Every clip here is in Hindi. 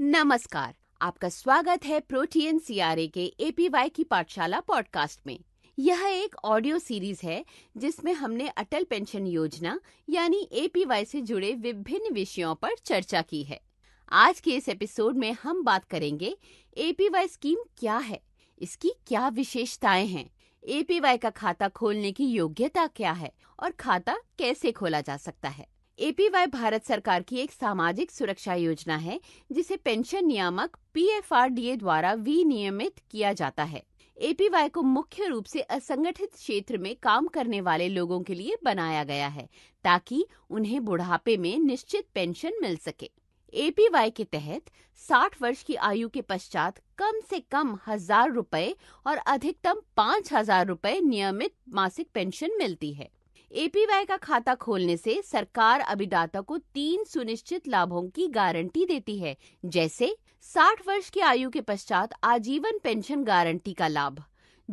नमस्कार आपका स्वागत है प्रोटीन सीआरए के एपीवाई की पाठशाला पॉडकास्ट में यह एक ऑडियो सीरीज है जिसमें हमने अटल पेंशन योजना यानी एपीवाई से जुड़े विभिन्न विषयों पर चर्चा की है आज के इस एपिसोड में हम बात करेंगे एपीवाई स्कीम क्या है इसकी क्या विशेषताएं हैं एपीवाई का खाता खोलने की योग्यता क्या है और खाता कैसे खोला जा सकता है एपीवाई भारत सरकार की एक सामाजिक सुरक्षा योजना है जिसे पेंशन नियामक पीएफआरडीए द्वारा विनियमित किया जाता है एपीवाई को मुख्य रूप से असंगठित क्षेत्र में काम करने वाले लोगों के लिए बनाया गया है ताकि उन्हें बुढ़ापे में निश्चित पेंशन मिल सके एपीवाई के तहत 60 वर्ष की आयु के पश्चात कम से कम हजार रुपए और अधिकतम पाँच हजार रुपए नियमित मासिक पेंशन मिलती है एपीवाई का खाता खोलने से सरकार अभिदाता को तीन सुनिश्चित लाभों की गारंटी देती है जैसे 60 वर्ष की आयु के पश्चात आजीवन पेंशन गारंटी का लाभ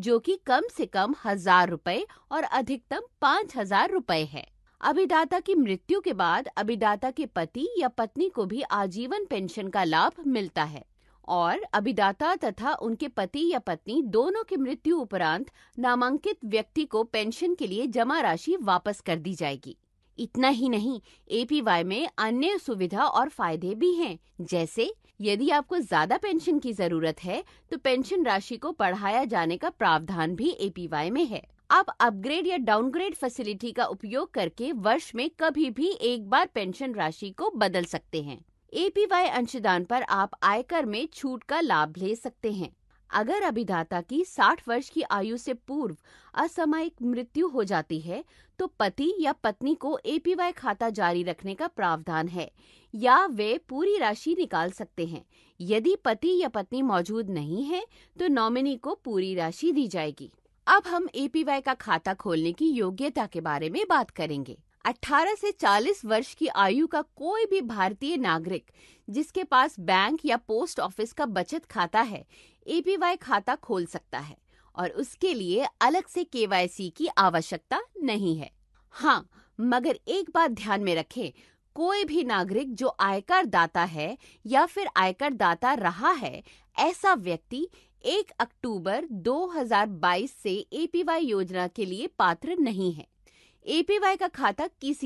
जो कि कम से कम हजार रुपए और अधिकतम पाँच हजार रूपए है अभिदाता की मृत्यु के बाद अभिदाता के पति या पत्नी को भी आजीवन पेंशन का लाभ मिलता है और अभिदाता तथा उनके पति या पत्नी दोनों की मृत्यु उपरांत नामांकित व्यक्ति को पेंशन के लिए जमा राशि वापस कर दी जाएगी इतना ही नहीं एपीवाई में अन्य सुविधा और फायदे भी हैं जैसे यदि आपको ज्यादा पेंशन की जरूरत है तो पेंशन राशि को बढ़ाया जाने का प्रावधान भी एपीवाई में है आप अपग्रेड या डाउनग्रेड फैसिलिटी का उपयोग करके वर्ष में कभी भी एक बार पेंशन राशि को बदल सकते हैं एपीवाई अंशदान पर आप आयकर में छूट का लाभ ले सकते हैं अगर अभिदाता की 60 वर्ष की आयु से पूर्व असामयिक मृत्यु हो जाती है तो पति या पत्नी को एपीवाई खाता जारी रखने का प्रावधान है या वे पूरी राशि निकाल सकते हैं यदि पति या पत्नी मौजूद नहीं है तो नॉमिनी को पूरी राशि दी जाएगी अब हम एपीवाई का खाता खोलने की योग्यता के बारे में बात करेंगे 18 से 40 वर्ष की आयु का कोई भी भारतीय नागरिक जिसके पास बैंक या पोस्ट ऑफिस का बचत खाता है एपीवाई खाता खोल सकता है और उसके लिए अलग से केवाईसी की आवश्यकता नहीं है हाँ मगर एक बात ध्यान में रखें कोई भी नागरिक जो आयकर दाता है या फिर आयकर दाता रहा है ऐसा व्यक्ति 1 अक्टूबर 2022 से एपीवाई योजना के लिए पात्र नहीं है एपीवाई का खाता किसी